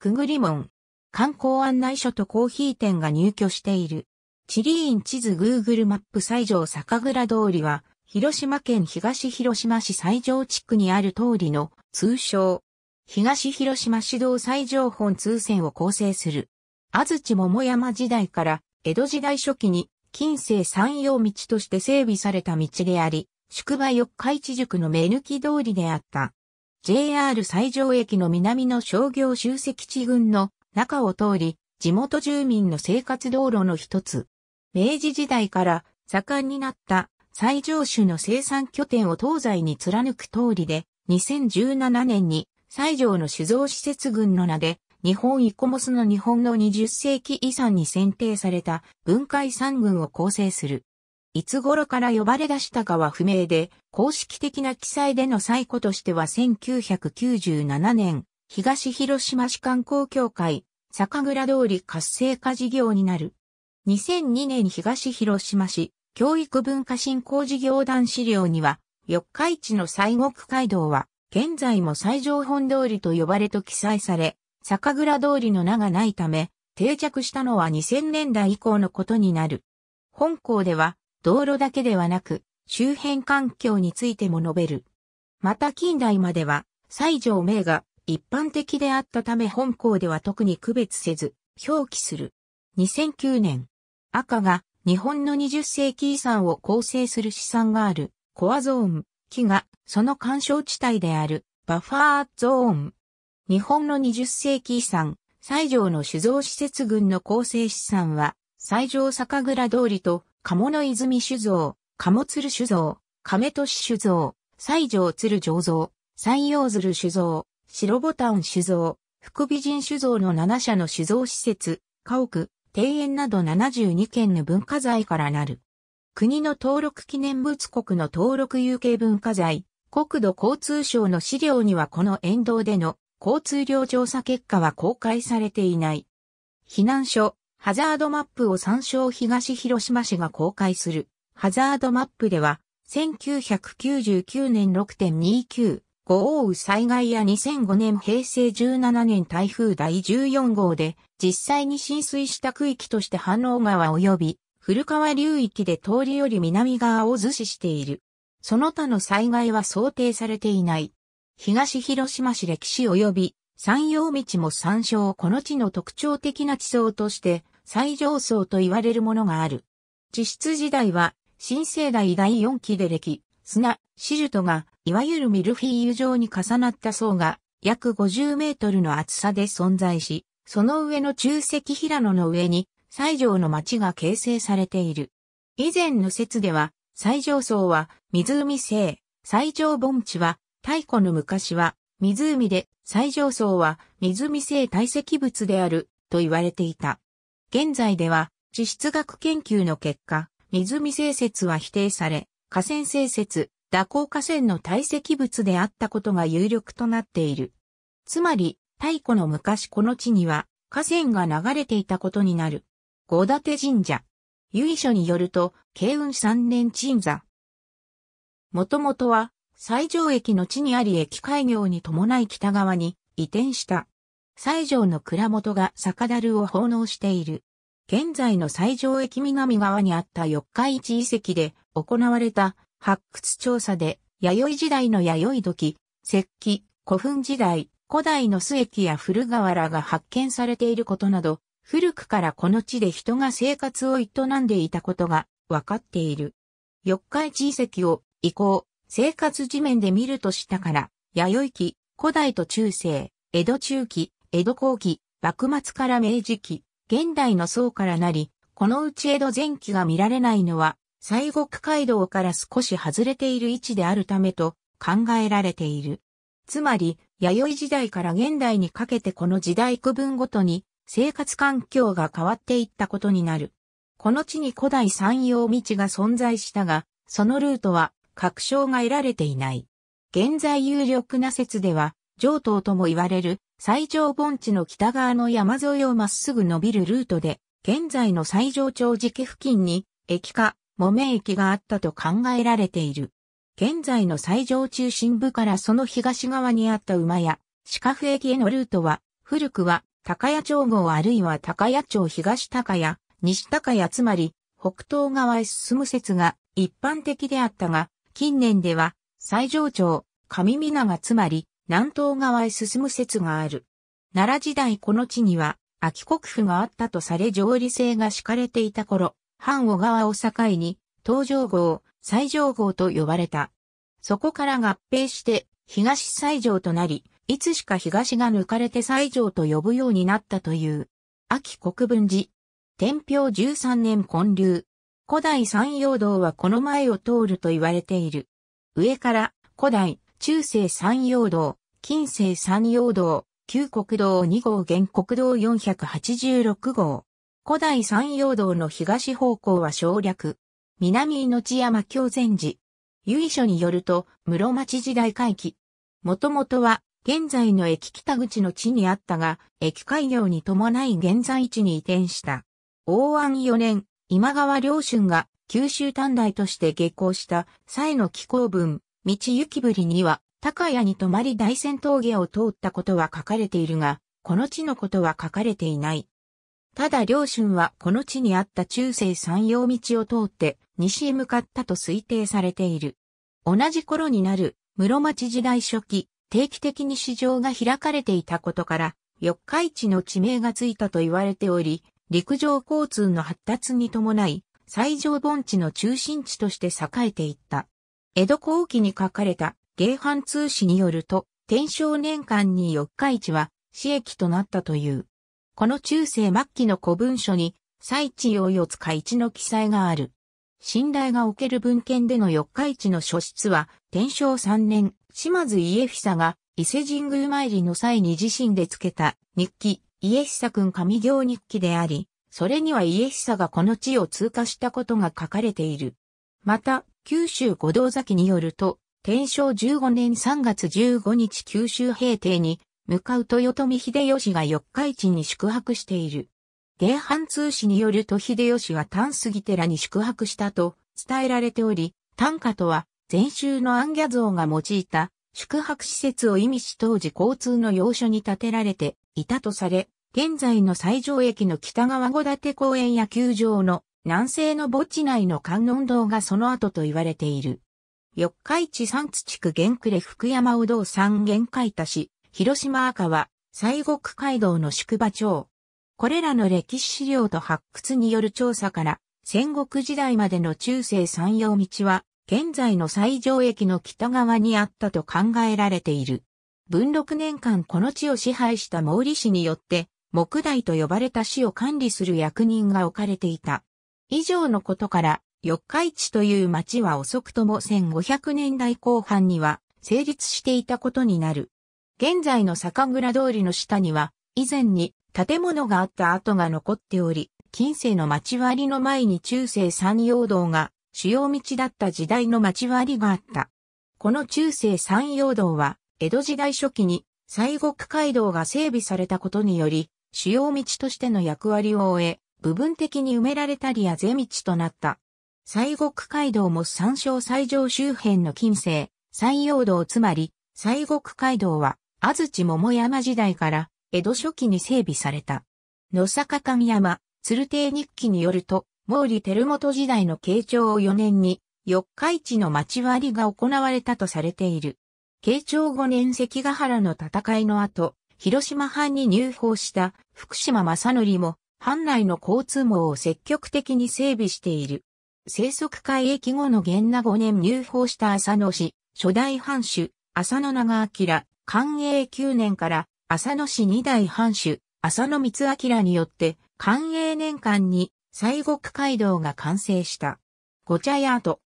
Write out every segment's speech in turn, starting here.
くぐり門、観光案内所とコーヒー店が入居している。地理院地図 Google マップ西条酒蔵通りは、広島県東広島市西条地区にある通りの通称、東広島市道西条本通線を構成する。安土桃山時代から江戸時代初期に近世山陽道として整備された道であり、宿場四日市塾の目抜き通りであった。JR 西条駅の南の商業集積地群の中を通り、地元住民の生活道路の一つ。明治時代から盛んになった西条種の生産拠点を東西に貫く通りで、2017年に西条の酒造施設群の名で、日本イコモスの日本の20世紀遺産に選定された文化遺産群を構成する。いつ頃から呼ばれ出したかは不明で、公式的な記載での最古としては1997年、東広島市観光協会、酒蔵通り活性化事業になる。2002年東広島市、教育文化振興事業団資料には、四日市の西国街道は、現在も最上本通りと呼ばれと記載され、酒蔵通りの名がないため、定着したのは2000年代以降のことになる。本校では、道路だけではなく、周辺環境についても述べる。また近代までは、西条名が一般的であったため本校では特に区別せず、表記する。2009年、赤が日本の20世紀遺産を構成する資産があるコアゾーン、木がその干渉地帯であるバファーゾーン。日本の20世紀遺産、西条の酒造施設群の構成資産は、西条酒蔵通りと鴨の泉酒造、鴨鶴酒造、亀戸市酒造、西条鶴醸造、西洋鶴酒造、白ボタン酒造、福美人酒造の7社の酒造施設、家屋、庭園など72件の文化財からなる。国の登録記念物国の登録有形文化財、国土交通省の資料にはこの沿道での交通量調査結果は公開されていない。避難所、ハザードマップを参照東広島市が公開する。ハザードマップでは、1999年6.29、豪雨災害や2005年平成17年台風第14号で、実際に浸水した区域として反応川及び、古川流域で通りより南側を図示している。その他の災害は想定されていない。東広島市歴史及び山陽道も山椒この地の特徴的な地層として最上層と言われるものがある。地質時代は新生代第四期で歴、砂、シルトがいわゆるミルフィーユ状に重なった層が約50メートルの厚さで存在し、その上の中石平野の上に西上の町が形成されている。以前の説では、西上層は湖西、西上盆地は、太古の昔は湖で最上層は湖性堆積物であると言われていた。現在では地質学研究の結果、湖性説は否定され、河川性説、蛇行河川の堆積物であったことが有力となっている。つまり、太古の昔この地には河川が流れていたことになる。五立神社。由緒によると、慶雲三年鎮座。もともとは、西条駅の地にあり駅開業に伴い北側に移転した。西条の蔵元が酒樽を奉納している。現在の西条駅南側にあった四日市遺跡で行われた発掘調査で、弥生時代の弥生時、石器、古墳時代、古代の巣駅や古河原が発見されていることなど、古くからこの地で人が生活を営んでいたことが分かっている。四日市遺跡を移行、生活地面で見るとしたから、弥生期、古代と中世、江戸中期、江戸後期、幕末から明治期、現代の層からなり、このうち江戸前期が見られないのは、西国街道から少し外れている位置であるためと考えられている。つまり、弥生時代から現代にかけてこの時代区分ごとに生活環境が変わっていったことになる。この地に古代山陽道が存在したが、そのルートは確証が得られていない。現在有力な説では、上東とも言われる最上盆地の北側の山沿いをまっすぐ伸びるルートで、現在の最上町敷付近に駅か木綿駅があったと考えられている。現在の最上中心部からその東側にあった馬や四角駅へのルートは、古くは高谷町号あるいは高谷町東高谷、西高谷つまり北東側へ進む説が一般的であったが、近年では、最上町、上皆がつまり、南東側へ進む説がある。奈良時代この地には、秋国府があったとされ上理性が敷かれていた頃、藩小川を境に、東上号、西上号と呼ばれた。そこから合併して、東西上となり、いつしか東が抜かれて西上と呼ぶようになったという。秋国分寺。天平13年建立。古代山陽道はこの前を通ると言われている。上から古代、中世山陽道、近世山陽道、旧国道2号原国道486号。古代山陽道の東方向は省略。南命山京前寺。由緒によると、室町時代回帰。もともとは、現在の駅北口の地にあったが、駅開業に伴い現在地に移転した。大安4年、今川良春が九州短大として下校した際の紀行文、道行ぶりには、高屋に泊まり大仙峠を通ったことは書かれているが、この地のことは書かれていない。ただ良春はこの地にあった中世山陽道を通って西へ向かったと推定されている。同じ頃になる室町時代初期、定期的に市場が開かれていたことから、四日市の地名がついたと言われており、陸上交通の発達に伴い、最上盆地の中心地として栄えていった。江戸後期に書かれた芸藩通史によると、天正年間に四日市は市駅となったという。この中世末期の古文書に、最地用四日市の記載がある。信頼がおける文献での四日市の書室は、天正3年、島津家久が伊勢神宮参りの際に自身でつけた日記、家久君上行日記であり、それには家久がこの地を通過したことが書かれている。また、九州五道崎によると、天正15年3月15日九州平定に向かう豊臣秀吉が四日市に宿泊している。芸藩通史によると秀吉は丹杉寺に宿泊したと伝えられており、短歌とは禅宗の暗夜像が用いた宿泊施設を意味し当時交通の要所に建てられていたとされ、現在の西条駅の北側五立公園野球場の南西の墓地内の観音堂がその後と言われている。四日市三津地区玄暮福山ど堂三玄海田市、広島赤は西国街道の宿場町。これらの歴史資料と発掘による調査から、戦国時代までの中世山陽道は、現在の西条駅の北側にあったと考えられている。文禄年間この地を支配した毛利氏によって、木台と呼ばれた市を管理する役人が置かれていた。以上のことから、四日市という町は遅くとも1500年代後半には成立していたことになる。現在の酒蔵通りの下には、以前に建物があった跡が残っており、近世の町割りの前に中世山陽道が主要道だった時代の町割りがあった。この中世山陽道は、江戸時代初期に西国街道が整備されたことにより、主要道としての役割を終え、部分的に埋められたりやぜ道となった。西国街道も山椒西上周辺の近世、山陽道つまり、西国街道は、安土桃山時代から江戸初期に整備された。野坂神山、鶴亭日記によると、毛利輝元時代の慶長4年に、四日市の町割りが行われたとされている。慶長5年関ヶ原の戦いの後、広島藩に入法した福島正則も、藩内の交通網を積極的に整備している。生息会駅後の源那5年入法した浅野氏、初代藩主、浅野長明、寛永9年から浅野氏2代藩主、浅野光明によって、寛永年間に西国街道が完成した。ご茶屋跡。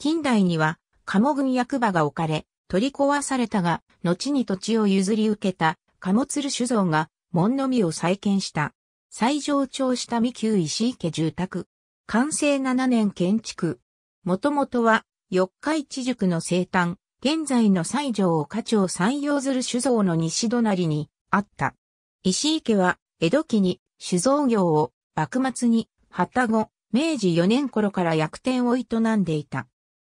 近代には、鴨郡役場が置かれ、取り壊されたが、後に土地を譲り受けた、物る酒造が、門のみを再建した。最上町下見旧石池住宅。完成7年建築。もともとは、四日市塾の生誕、現在の西条を家長山陽鶴酒造の西隣にあった。石池は、江戸期に酒造業を、幕末に、旗後、明治4年頃から薬店を営んでいた。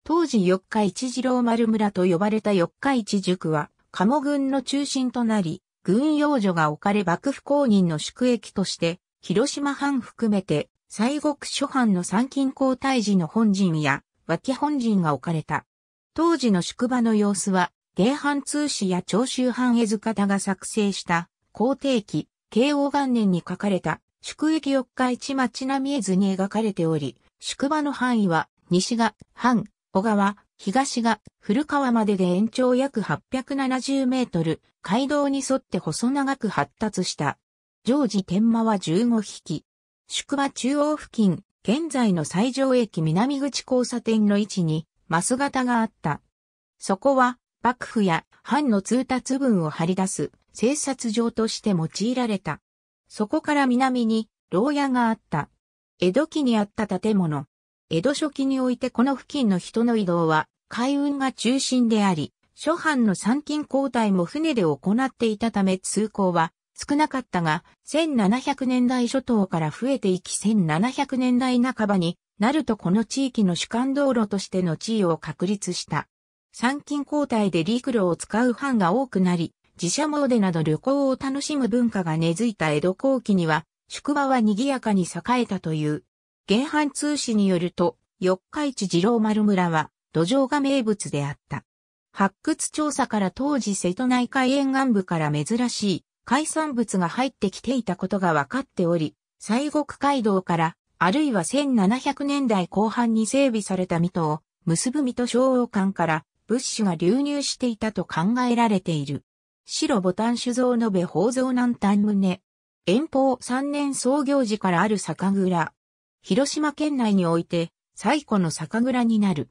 当時四日市次郎丸村と呼ばれた四日市塾は、鴨軍の中心となり、軍用所が置かれ幕府公認の宿役として、広島藩含めて、西国諸藩の参勤交代時の本陣や、脇本陣が置かれた。当時の宿場の様子は、芸藩通史や長州藩絵図方が作成した、皇帝期、慶応元年に書かれた、宿役四日市町並み絵図に描かれており、宿場の範囲は、西が、藩、小川、東が古川までで延長約870メートル、街道に沿って細長く発達した。常時天間は15匹。宿場中央付近、現在の西条駅南口交差点の位置に、マス型があった。そこは、幕府や藩の通達文を張り出す、製察場として用いられた。そこから南に、牢屋があった。江戸期にあった建物。江戸初期においてこの付近の人の移動は海運が中心であり、諸藩の参勤交代も船で行っていたため通行は少なかったが、1700年代初頭から増えていき1700年代半ばになるとこの地域の主幹道路としての地位を確立した。参勤交代で陸路を使う藩が多くなり、自社詣など旅行を楽しむ文化が根付いた江戸後期には、宿場は賑やかに栄えたという。原版通史によると、四日市二郎丸村は土壌が名物であった。発掘調査から当時瀬戸内海沿岸部から珍しい海産物が入ってきていたことが分かっており、西国街道からあるいは1700年代後半に整備された水戸を結ぶ水戸昭王館から物資が流入していたと考えられている。白ボタン酒造延べ宝蔵南端宗。遠方3年創業時からある酒蔵。広島県内において最古の酒蔵になる。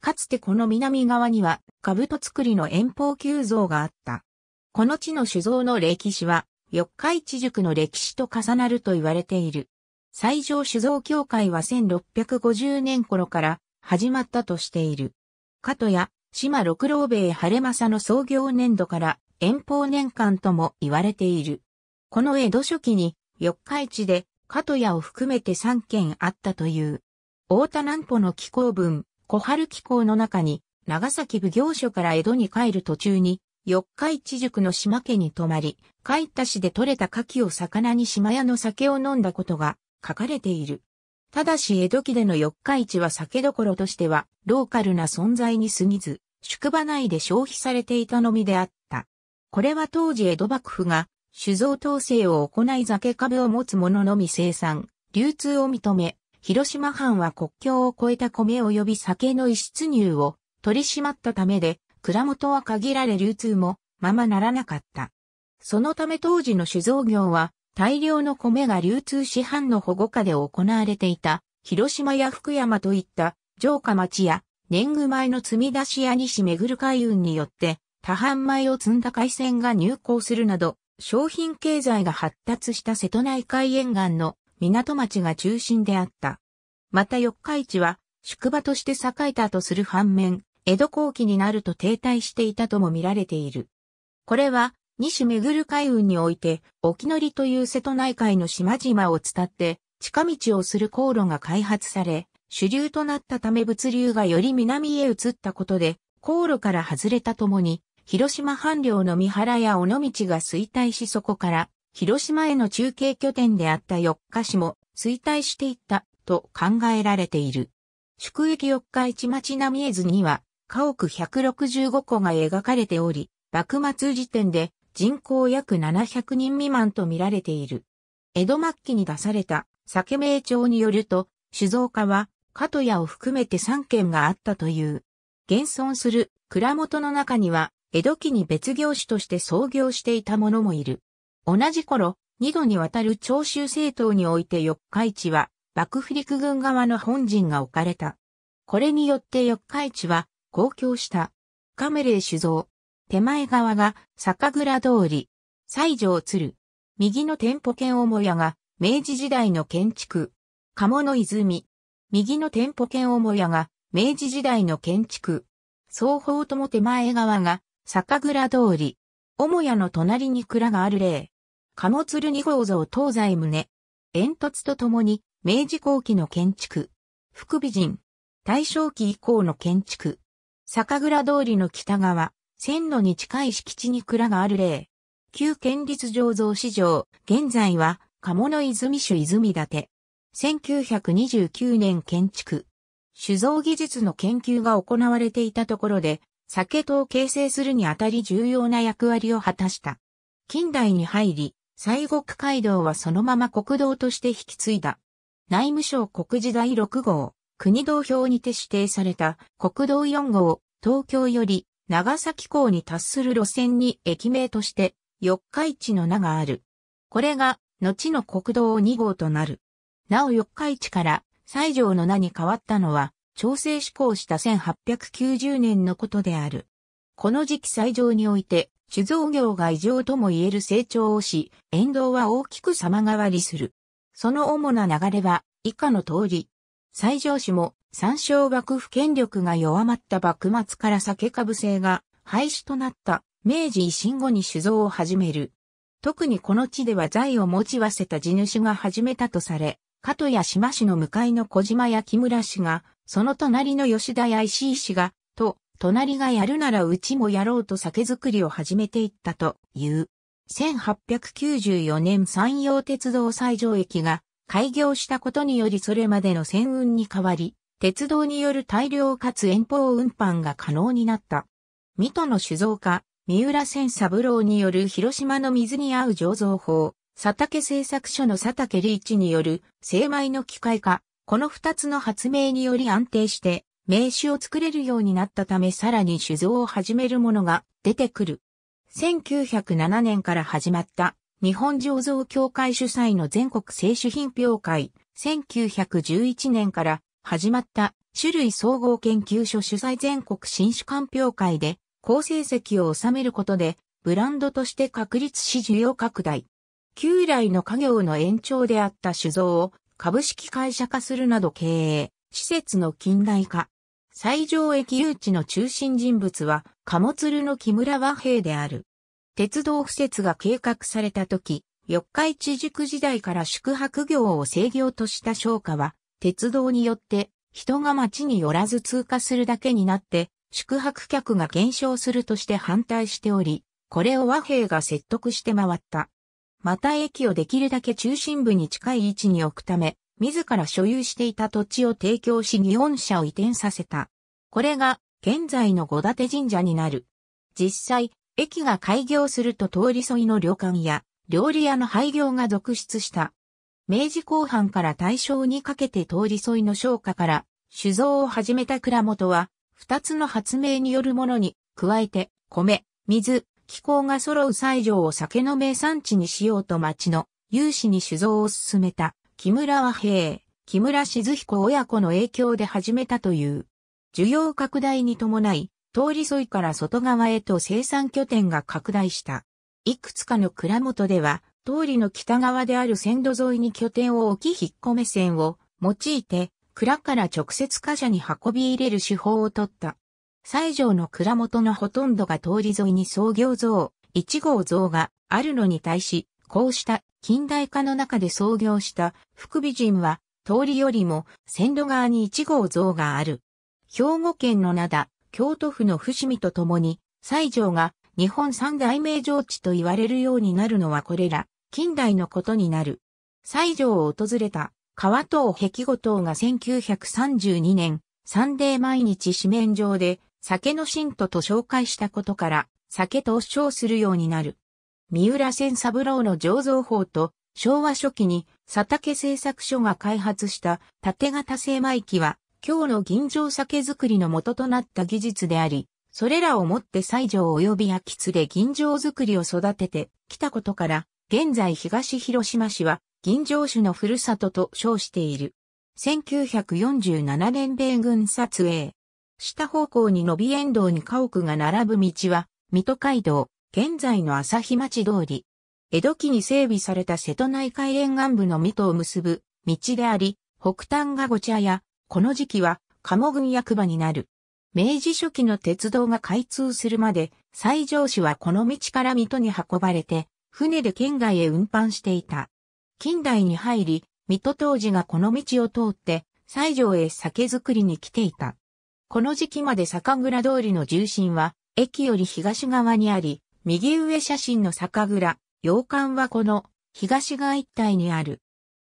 かつてこの南側には兜作りの遠方旧像があった。この地の酒造の歴史は、四日市塾の歴史と重なると言われている。最上酒造協会は1650年頃から始まったとしている。加藤や島六郎兵衛晴政の創業年度から遠方年間とも言われている。この江戸初期に四日市で加藤屋を含めて3件あったという。大田南穂の気候文、小春気候の中に、長崎奉行所から江戸に帰る途中に、四日市塾の島家に泊まり、帰った市で採れた牡蠣を魚に島屋の酒を飲んだことが書かれている。ただし江戸期での四日市は酒どころとしては、ローカルな存在に過ぎず、宿場内で消費されていたのみであった。これは当時江戸幕府が酒造統制を行い酒株を持つ者のみ生産、流通を認め、広島藩は国境を越えた米及び酒の輸出入を取り締まったためで、蔵元は限られ流通もままならなかった。そのため当時の酒造業は大量の米が流通市販の保護下で行われていた広島や福山といった城下町や年貢米の積み出しや西巡る海運によって多販米を積んだ海鮮が入港するなど商品経済が発達した瀬戸内海沿岸の港町が中心であった。また四日市は宿場として栄えたとする反面、江戸後期になると停滞していたとも見られている。これは、西めぐる海運において、沖のりという瀬戸内海の島々を伝って、近道をする航路が開発され、主流となったため物流がより南へ移ったことで、航路から外れたともに、広島藩領の三原や尾道が衰退しそこから、広島への中継拠点であった四日市も衰退していったと考えられている。宿駅四日市町並絵図には、家屋165戸が描かれており、幕末時点で人口約700人未満と見られている。江戸末期に出された酒名帳によると、酒造家は、加藤屋を含めて3軒があったという。現存する蔵元の中には、江戸期に別業種として創業していた者もいる。同じ頃、二度にわたる長州政党において四日市は、幕府陸軍側の本陣が置かれた。これによって四日市は、公共した。カメレー酒造。手前側が、酒蔵通り。西条鶴。右の店舗兼母屋が、明治時代の建築。鴨の泉。右の店舗兼母屋が、明治時代の建築。双方とも手前側が、酒蔵通り、母屋の隣に蔵がある例。鴨鶴二号像東西棟。煙突とともに、明治後期の建築。福美人。大正期以降の建築。酒蔵通りの北側、線路に近い敷地に蔵がある例。旧県立醸造市場、現在は、鴨の泉酒泉立て。1929年建築。酒造技術の研究が行われていたところで、酒島を形成するにあたり重要な役割を果たした。近代に入り、西国街道はそのまま国道として引き継いだ。内務省国時代6号、国道表にて指定された国道4号、東京より長崎港に達する路線に駅名として、四日市の名がある。これが、後の国道2号となる。なお四日市から西条の名に変わったのは、調整施行した1890年のことである。この時期最上において、酒造業が異常とも言える成長をし、沿道は大きく様変わりする。その主な流れは、以下の通り。最上市も、三省幕府権力が弱まった幕末から酒株制が廃止となった明治維新後に酒造を始める。特にこの地では財を持ち合わせた地主が始めたとされ、加藤や島市の向かいの小島や木村氏がその隣の吉田や石井氏が、と、隣がやるならうちもやろうと酒造りを始めていったという。1894年山陽鉄道西条駅が開業したことによりそれまでの船運に変わり、鉄道による大量かつ遠方運搬が可能になった。水戸の酒造家、三浦千三郎による広島の水に合う醸造法、佐竹製作所の佐竹リ一による精米の機械化、この二つの発明により安定して名刺を作れるようになったためさらに酒造を始めるものが出てくる。1907年から始まった日本醸造協会主催の全国製酒品評会、1911年から始まった種類総合研究所主催全国新酒鑑評会で好成績を収めることでブランドとして確立し需要拡大。旧来の家業の延長であった酒造を株式会社化するなど経営、施設の近代化。最上駅誘致の中心人物は、貨ルの木村和平である。鉄道施設が計画された時、四日市塾時代から宿泊業を制御とした商家は、鉄道によって人が町に寄らず通過するだけになって、宿泊客が減少するとして反対しており、これを和平が説得して回った。また駅をできるだけ中心部に近い位置に置くため、自ら所有していた土地を提供し日本社を移転させた。これが現在の五立神社になる。実際、駅が開業すると通り沿いの旅館や料理屋の廃業が続出した。明治後半から大正にかけて通り沿いの商家から酒造を始めた蔵元は、二つの発明によるものに、加えて、米、水、気候が揃う西条を酒の名産地にしようと町の有志に酒造を進めた木村和平、木村静彦親子の影響で始めたという。需要拡大に伴い、通り沿いから外側へと生産拠点が拡大した。いくつかの蔵元では、通りの北側である線路沿いに拠点を置き引っ込め線を用いて、蔵から直接貨車に運び入れる手法を取った。西条の蔵元のほとんどが通り沿いに創業像、一号像があるのに対し、こうした近代化の中で創業した福美人は、通りよりも線路側に一号像がある。兵庫県の灘、京都府の伏見とともに、西条が日本三大名城地と言われるようになるのはこれら、近代のことになる。西条を訪れた川藤壁後藤が1932年、サンデー毎日紙面上で酒の信徒と紹介したことから、酒と称するようになる。三浦千三郎の醸造法と、昭和初期に佐竹製作所が開発した縦型精米機は、今日の吟醸酒造りの元となった技術であり、それらをもって西城及び秋津で吟醸造りを育ててきたことから、現在東広島市は吟醸酒のふるさとと称している。1947年米軍撮影。下方向に伸び沿道に家屋が並ぶ道は、水戸街道、現在の朝日町通り。江戸期に整備された瀬戸内海沿岸部の水戸を結ぶ道であり、北端がご茶屋、この時期は鴨組役場になる。明治初期の鉄道が開通するまで、西条市はこの道から水戸に運ばれて、船で県外へ運搬していた。近代に入り、水戸当時がこの道を通って、西条へ酒造りに来ていた。この時期まで酒蔵通りの重心は、駅より東側にあり、右上写真の酒蔵、洋館はこの東側一帯にある。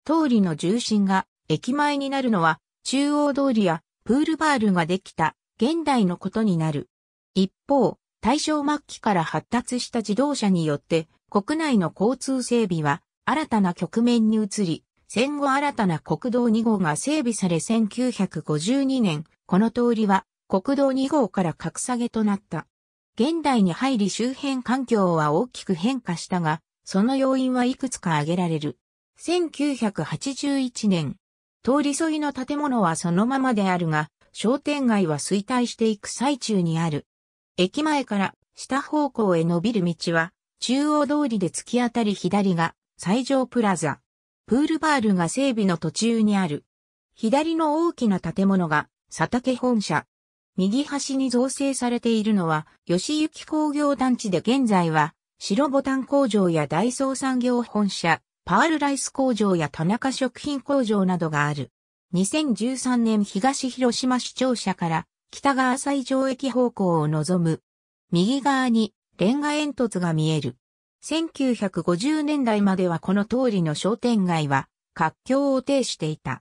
通りの重心が駅前になるのは、中央通りやプールバールができた現代のことになる。一方、大正末期から発達した自動車によって、国内の交通整備は新たな局面に移り、戦後新たな国道2号が整備され1952年、この通りは国道2号から格下げとなった。現代に入り周辺環境は大きく変化したが、その要因はいくつか挙げられる。1981年、通り沿いの建物はそのままであるが、商店街は衰退していく最中にある。駅前から下方向へ伸びる道は、中央通りで突き当たり左が、最上プラザ。プールバールが整備の途中にある。左の大きな建物が佐竹本社。右端に造成されているのは吉行工業団地で現在は白ボタン工場やダイソー産業本社、パールライス工場や田中食品工場などがある。2013年東広島市庁舎から北側西条駅方向を望む。右側にレンガ煙突が見える。1950年代まではこの通りの商店街は活況を呈していた。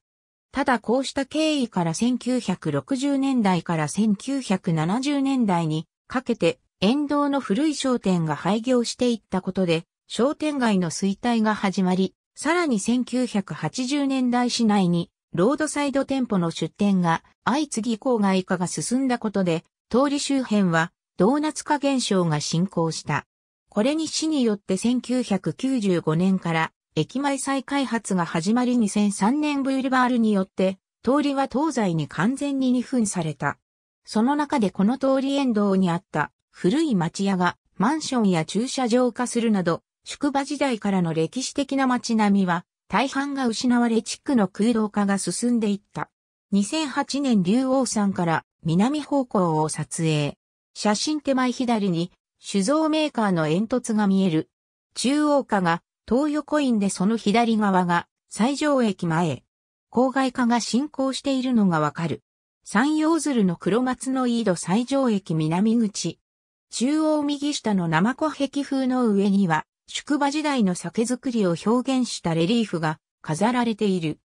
ただこうした経緯から1960年代から1970年代にかけて沿道の古い商店が廃業していったことで商店街の衰退が始まり、さらに1980年代市内にロードサイド店舗の出店が相次ぎ郊外化が進んだことで通り周辺はドーナツ化現象が進行した。これに市によって1995年から駅前再開発が始まり2003年ブリュバールによって通りは東西に完全に二分された。その中でこの通り沿道にあった古い町屋がマンションや駐車場化するなど宿場時代からの歴史的な街並みは大半が失われ地区の空洞化が進んでいった。2008年竜王山から南方向を撮影。写真手前左に酒造メーカーの煙突が見える。中央化が東横ンでその左側が西条駅前。郊外化が進行しているのがわかる。山陽鶴の黒松の井戸西条駅南口。中央右下の生子壁風の上には、宿場時代の酒造りを表現したレリーフが飾られている。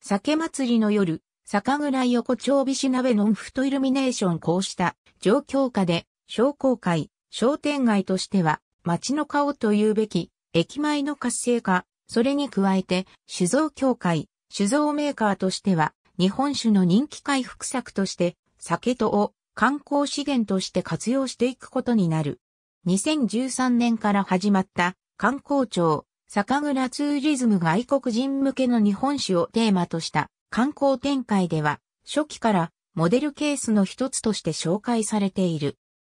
酒祭りの夜、酒蔵横丁菱鍋のンフトイルミネーションこうした状況下で商工会、商店街としては、街の顔というべき、駅前の活性化、それに加えて、酒造協会、酒造メーカーとしては、日本酒の人気回復策として、酒とを観光資源として活用していくことになる。2013年から始まった観光庁、酒蔵ツーリズム外国人向けの日本酒をテーマとした観光展開では、初期からモデルケースの一つとして紹介されている。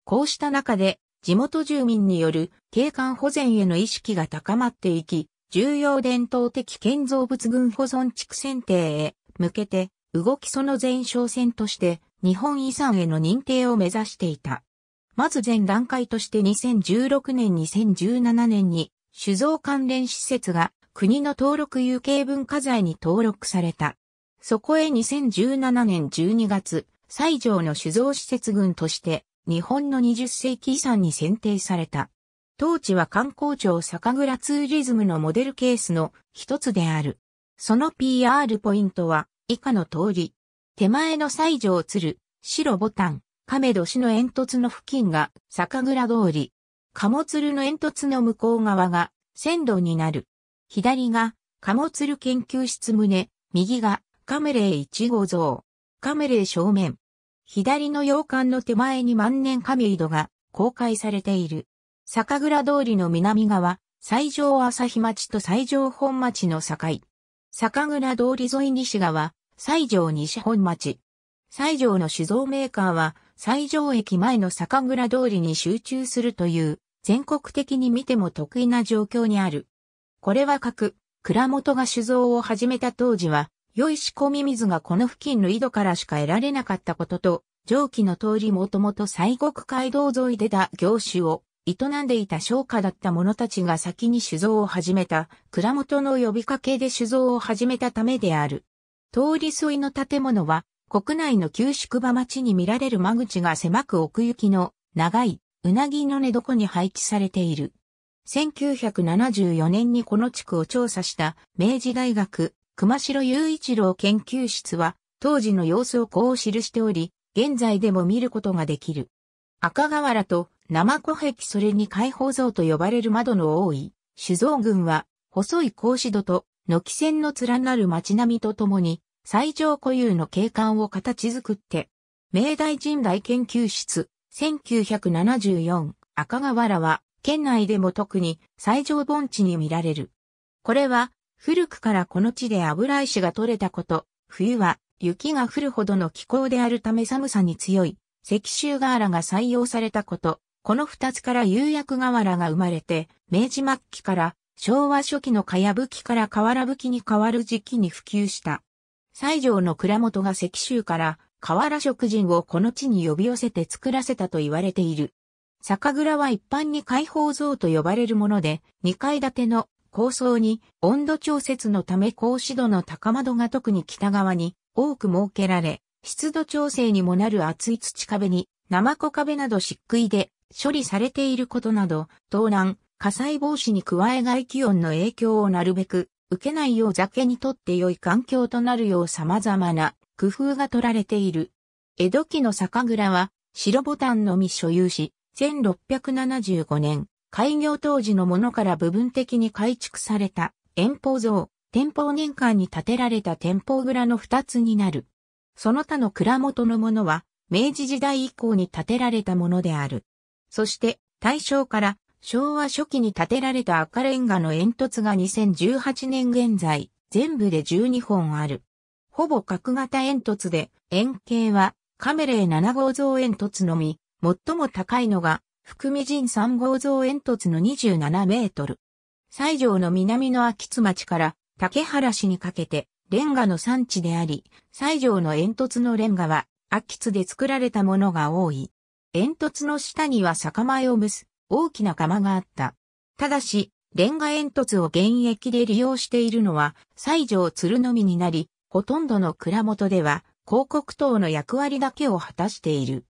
こうした中で、地元住民による景観保全への意識が高まっていき、重要伝統的建造物群保存地区選定へ向けて動きその前哨戦として日本遺産への認定を目指していた。まず前段階として2016年2017年に酒造関連施設が国の登録有形文化財に登録された。そこへ2017年12月、西条の酒造施設群として日本の20世紀遺産に選定された。当地は観光庁酒蔵ツーリズムのモデルケースの一つである。その PR ポイントは以下の通り。手前の西条鶴、白ボタン、亀戸市の煙突の付近が酒蔵通り。鴨鶴の煙突の向こう側が線路になる。左が鴨鶴研究室棟、右がカメレイ1号像。カメレイ正面、左の洋館の手前に万年神井戸が公開されている。酒蔵通りの南側、西条朝日町と西条本町の境。酒蔵通り沿い西側、西条西本町。西条の酒造メーカーは、西条駅前の酒蔵通りに集中するという、全国的に見ても得意な状況にある。これは各、蔵元が酒造を始めた当時は、良い仕込み水がこの付近の井戸からしか得られなかったことと、上記の通りもともと西国街道沿いでだ業種を営んでいた商家だった者たちが先に酒造を始めた、蔵元の呼びかけで酒造を始めたためである。通り沿いの建物は、国内の旧宿場町に見られる間口が狭く奥行きの長い、うなぎの寝床に配置されている。1974年にこの地区を調査した明治大学熊代雄一郎研究室は、当時の様子をこう記しており、現在でも見ることができる。赤瓦と生湖壁それに開放像と呼ばれる窓の多い、酒造群は、細い格子戸と軒線の連なる街並みとともに、最上固有の景観を形作って、明大人大研究室、1974赤瓦は、県内でも特に最上盆地に見られる。これは、古くからこの地で油石が採れたこと、冬は雪が降るほどの気候であるため寒さに強い、石州瓦が採用されたこと、この二つから釉薬瓦が生まれて、明治末期から昭和初期の茅葺きから瓦葺きに変わる時期に普及した。西条の蔵元が石州から瓦食人をこの地に呼び寄せて作らせたと言われている。酒蔵は一般に開放像と呼ばれるもので、二階建ての高層に温度調節のため格子度の高窓が特に北側に多く設けられ、湿度調整にもなる厚い土壁に、生コ壁など漆喰で処理されていることなど、盗難、火災防止に加え外気温の影響をなるべく受けないよう酒にとって良い環境となるよう様々な工夫が取られている。江戸期の酒蔵は白ボタンのみ所有し、1675年、開業当時のものから部分的に改築された遠方像、天保年間に建てられた天保蔵の二つになる。その他の蔵元のものは、明治時代以降に建てられたものである。そして、大正から昭和初期に建てられた赤レンガの煙突が2018年現在、全部で12本ある。ほぼ角型煙突で、円形はカメレー7号像煙突のみ、最も高いのが福美人三号像煙突の27メートル。西条の南の秋津町から竹原市にかけてレンガの産地であり、西条の煙突のレンガは秋津で作られたものが多い。煙突の下には酒米を蒸す大きな釜があった。ただし、レンガ煙突を現役で利用しているのは西条鶴のみになり、ほとんどの蔵元では広告塔の役割だけを果たしている。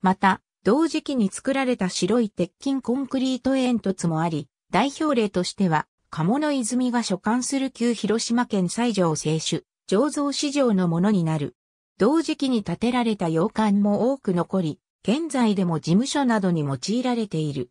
また、同時期に作られた白い鉄筋コンクリート煙突もあり、代表例としては、鴨の泉が所管する旧広島県西条清酒、醸造市場のものになる。同時期に建てられた洋館も多く残り、現在でも事務所などに用いられている。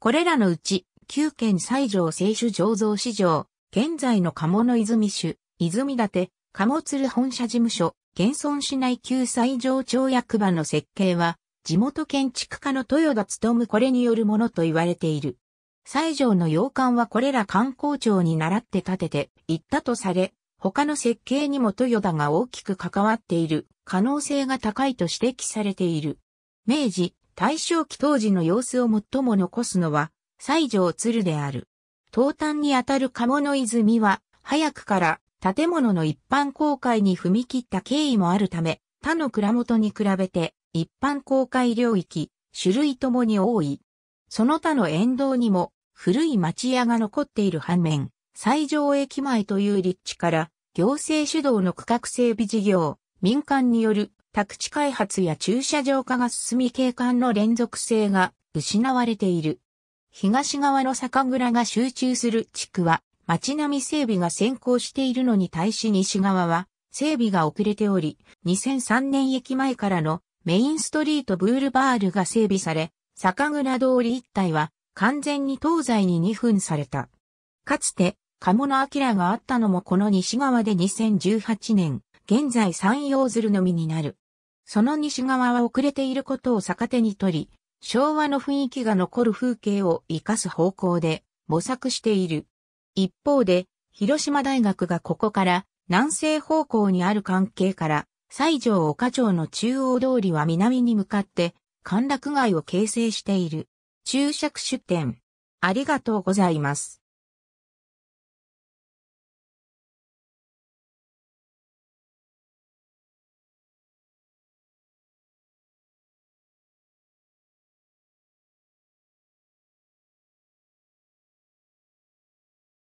これらのうち、旧県西条清酒醸造市場、現在の鴨の泉酒、泉立、鴨鶴本社事務所、現存しない旧西条町役場の設計は、地元建築家の豊田務これによるものと言われている。西条の洋館はこれら観光庁に倣って建てて行ったとされ、他の設計にも豊田が大きく関わっている可能性が高いと指摘されている。明治、大正期当時の様子を最も残すのは西条鶴である。東端にあたる鴨の泉は早くから建物の一般公開に踏み切った経緯もあるため、他の蔵元に比べて一般公開領域、種類ともに多い。その他の沿道にも古い町屋が残っている反面、西条駅前という立地から、行政主導の区画整備事業、民間による宅地開発や駐車場化が進み景観の連続性が失われている。東側の酒蔵が集中する地区は街並み整備が先行しているのに対し西側は整備が遅れており、2003年駅前からのメインストリートブールバールが整備され、酒蔵通り一帯は完全に東西に2分された。かつて、鴨の明があったのもこの西側で2018年、現在山陽鶴のみになる。その西側は遅れていることを逆手に取り、昭和の雰囲気が残る風景を活かす方向で模索している。一方で、広島大学がここから南西方向にある関係から、西条岡町の中央通りは南に向かって、歓楽街を形成している。注釈出典。ありがとうございます。